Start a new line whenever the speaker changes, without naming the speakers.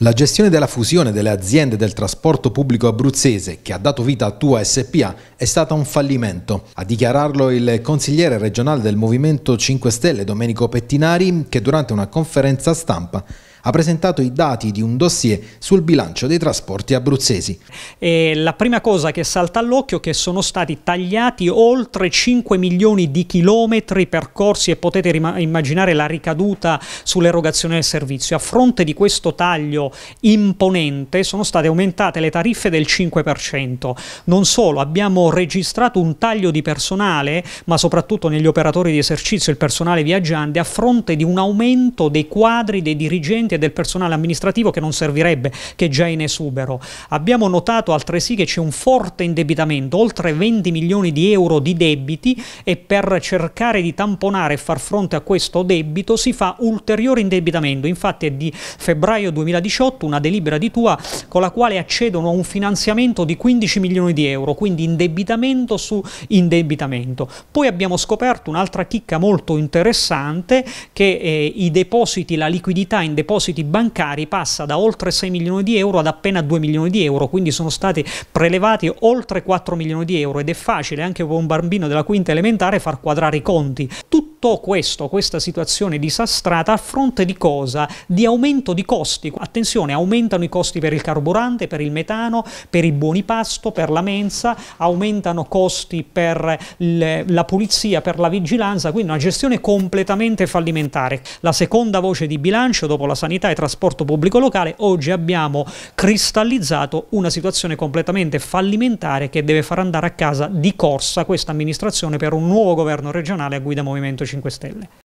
La gestione della fusione delle aziende del trasporto pubblico abruzzese, che ha dato vita a Tua SPA, è stata un fallimento. A dichiararlo il consigliere regionale del Movimento 5 Stelle Domenico Pettinari, che durante una conferenza stampa ha presentato i dati di un dossier sul bilancio dei trasporti abruzzesi.
E la prima cosa che salta all'occhio è che sono stati tagliati oltre 5 milioni di chilometri percorsi e potete immaginare la ricaduta sull'erogazione del servizio. A fronte di questo taglio imponente sono state aumentate le tariffe del 5%. Non solo, abbiamo registrato un taglio di personale, ma soprattutto negli operatori di esercizio, il personale viaggiante, a fronte di un aumento dei quadri dei dirigenti del personale amministrativo che non servirebbe, che è già in esubero. Abbiamo notato altresì che c'è un forte indebitamento, oltre 20 milioni di euro di debiti e per cercare di tamponare e far fronte a questo debito si fa ulteriore indebitamento. Infatti è di febbraio 2018 una delibera di Tua con la quale accedono a un finanziamento di 15 milioni di euro, quindi indebitamento su indebitamento. Poi abbiamo scoperto un'altra chicca molto interessante che eh, i depositi, la liquidità in depositi depositi bancari passa da oltre 6 milioni di euro ad appena 2 milioni di euro, quindi sono stati prelevati oltre 4 milioni di euro ed è facile anche per un bambino della quinta elementare far quadrare i conti. Tutto tutto questo, questa situazione disastrata a fronte di cosa? Di aumento di costi. Attenzione, aumentano i costi per il carburante, per il metano, per i buoni pasto, per la mensa, aumentano costi per le, la pulizia, per la vigilanza, quindi una gestione completamente fallimentare. La seconda voce di bilancio dopo la sanità e trasporto pubblico locale, oggi abbiamo cristallizzato una situazione completamente fallimentare che deve far andare a casa di corsa questa amministrazione per un nuovo governo regionale a guida Movimento 5 5 Stelle.